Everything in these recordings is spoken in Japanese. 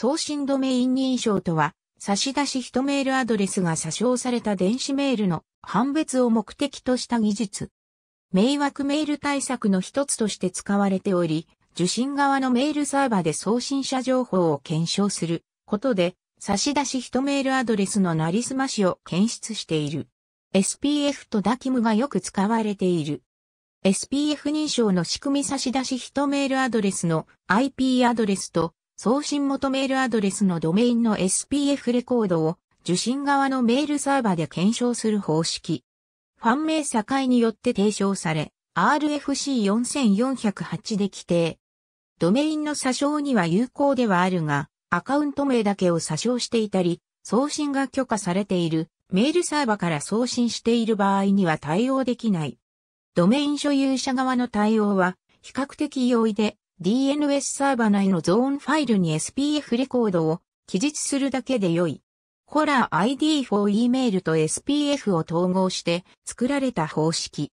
送信ドメイン認証とは、差出人メールアドレスが詐称された電子メールの判別を目的とした技術。迷惑メール対策の一つとして使われており、受信側のメールサーバで送信者情報を検証することで、差出人メールアドレスのなりすましを検出している。SPF と DACIM がよく使われている。SPF 認証の仕組み差出人メールアドレスの IP アドレスと送信元メールアドレスのドメインの SPF レコードを受信側のメールサーバで検証する方式。ファン名境によって提唱され、RFC4408 で規定。ドメインの詐称には有効ではあるが、アカウント名だけを詐称していたり、送信が許可されているメールサーバから送信している場合には対応できない。ドメイン所有者側の対応は比較的容易で、DNS サーバ内のゾーンファイルに SPF レコードを記述するだけで良い。ホラー ID4Email と SPF を統合して作られた方式。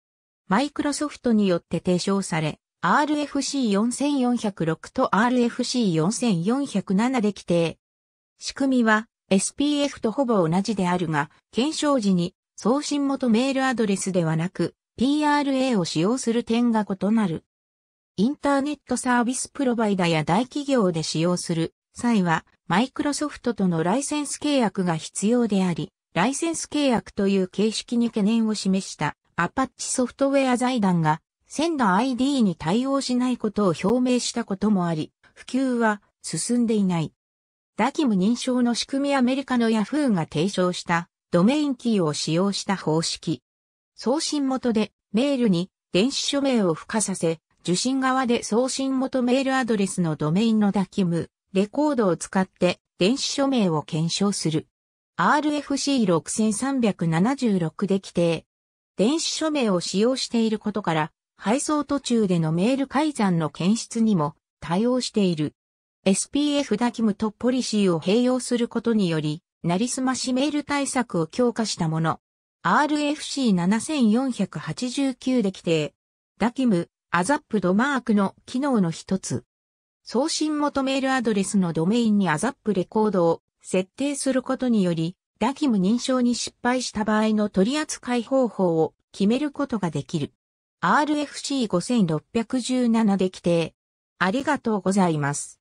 マイクロソフトによって提唱され、RFC4406 と RFC4407 で規定。仕組みは SPF とほぼ同じであるが、検証時に送信元メールアドレスではなく PRA を使用する点が異なる。インターネットサービスプロバイダや大企業で使用する際は、マイクロソフトとのライセンス契約が必要であり、ライセンス契約という形式に懸念を示したアパッチソフトウェア財団が、センダ ID に対応しないことを表明したこともあり、普及は進んでいない。ダキム認証の仕組みアメリカのヤフーが提唱したドメインキーを使用した方式。送信元でメールに電子署名を付加させ、受信側で送信元メールアドレスのドメインのダキム、レコードを使って電子署名を検証する。RFC6376 で規定。電子署名を使用していることから、配送途中でのメール改ざんの検出にも対応している。SPF ダキムとポリシーを併用することにより、なりすましメール対策を強化したもの。RFC7489 で規定。ダキム、アザップドマークの機能の一つ。送信元メールアドレスのドメインにアザップレコードを設定することにより、ダキム認証に失敗した場合の取扱い方法を決めることができる。RFC5617 で規定。ありがとうございます。